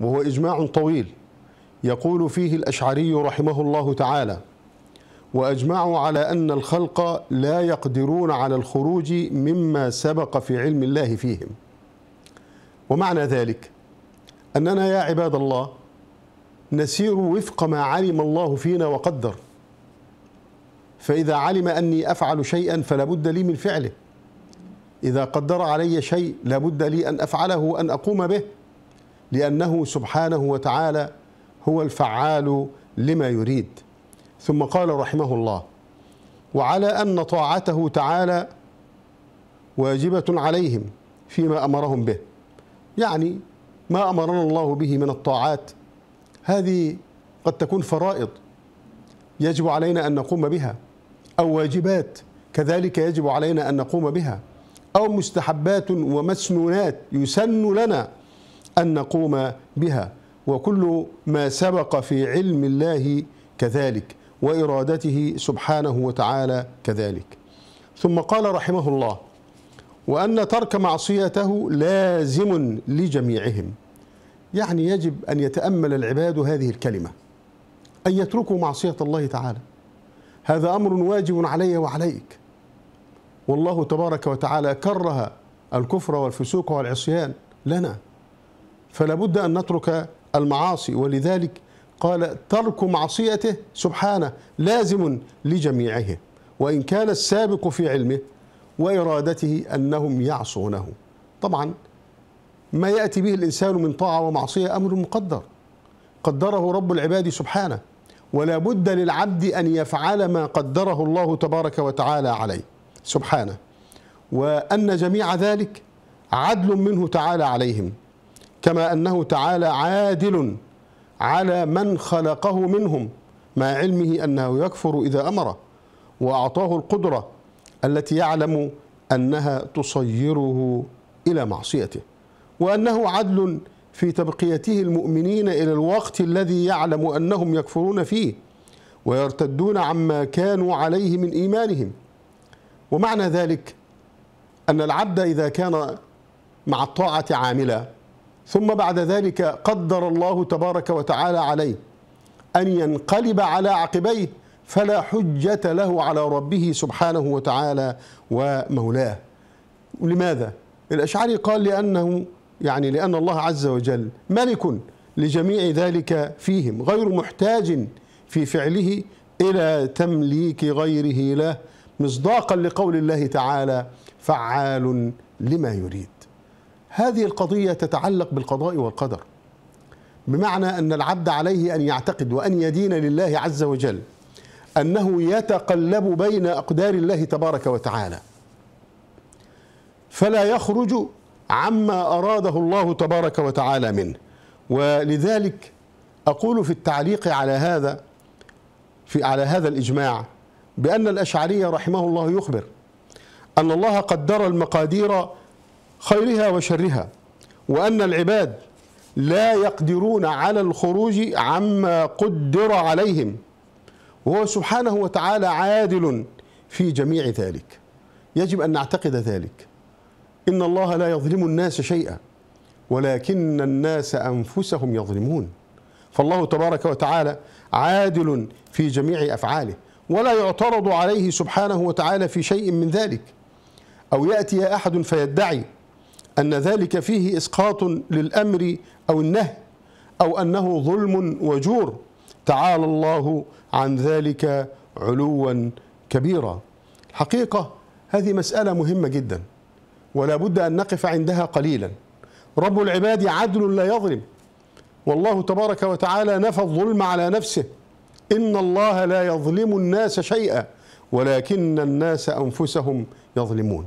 وهو إجماع طويل يقول فيه الأشعري رحمه الله تعالى وأجمعوا على أن الخلق لا يقدرون على الخروج مما سبق في علم الله فيهم ومعنى ذلك أننا يا عباد الله نسير وفق ما علم الله فينا وقدر فإذا علم أني أفعل شيئا فلا بد لي من فعله إذا قدر علي شيء لا بد لي أن أفعله وأن أقوم به لأنه سبحانه وتعالى هو الفعال لما يريد ثم قال رحمه الله وعلى أن طاعته تعالى واجبة عليهم فيما أمرهم به يعني ما أمرنا الله به من الطاعات هذه قد تكون فرائض يجب علينا أن نقوم بها أو واجبات كذلك يجب علينا أن نقوم بها أو مستحبات ومسنونات يسن لنا أن نقوم بها وكل ما سبق في علم الله كذلك وإرادته سبحانه وتعالى كذلك ثم قال رحمه الله وأن ترك معصيته لازم لجميعهم يعني يجب أن يتأمل العباد هذه الكلمة أن يتركوا معصية الله تعالى هذا أمر واجب علي وعليك والله تبارك وتعالى كره الكفر والفسوق والعصيان لنا فلا بد أن نترك المعاصي ولذلك قال ترك معصيته سبحانه لازم لجميعه وإن كان السابق في علمه وإرادته أنهم يعصونه طبعا ما يأتي به الإنسان من طاعة ومعصية أمر مقدر قدره رب العباد سبحانه ولا بد للعبد أن يفعل ما قدره الله تبارك وتعالى عليه سبحانه وأن جميع ذلك عدل منه تعالى عليهم كما أنه تعالى عادل على من خلقه منهم مع علمه أنه يكفر إذا أمره وأعطاه القدرة التي يعلم أنها تصيره إلى معصيته وأنه عدل في تبقيته المؤمنين إلى الوقت الذي يعلم أنهم يكفرون فيه ويرتدون عما كانوا عليه من إيمانهم ومعنى ذلك أن العبد إذا كان مع الطاعة عاملا ثم بعد ذلك قدر الله تبارك وتعالى عليه أن ينقلب على عقبيه فلا حجة له على ربه سبحانه وتعالى ومولاه لماذا؟ الأشعري قال لأنه يعني لأن الله عز وجل ملك لجميع ذلك فيهم غير محتاج في فعله إلى تمليك غيره له مصداقا لقول الله تعالى فعال لما يريد هذه القضية تتعلق بالقضاء والقدر بمعنى أن العبد عليه أن يعتقد وأن يدين لله عز وجل أنه يتقلب بين أقدار الله تبارك وتعالى فلا يخرج عما أراده الله تبارك وتعالى منه ولذلك أقول في التعليق على هذا في على هذا الإجماع بأن الأشعري رحمه الله يخبر أن الله قدر المقادير خيرها وشرها وأن العباد لا يقدرون على الخروج عما قدر عليهم وهو سبحانه وتعالى عادل في جميع ذلك يجب أن نعتقد ذلك إن الله لا يظلم الناس شيئا ولكن الناس أنفسهم يظلمون فالله تبارك وتعالى عادل في جميع أفعاله ولا يعترض عليه سبحانه وتعالى في شيء من ذلك أو يأتي أحد فيدعي أن ذلك فيه إسقاط للأمر أو النهي أو أنه ظلم وجور تعالى الله عن ذلك علوا كبيرا الحقيقة هذه مسألة مهمة جدا ولا بد أن نقف عندها قليلا رب العباد عدل لا يظلم والله تبارك وتعالى نفى الظلم على نفسه إن الله لا يظلم الناس شيئا ولكن الناس أنفسهم يظلمون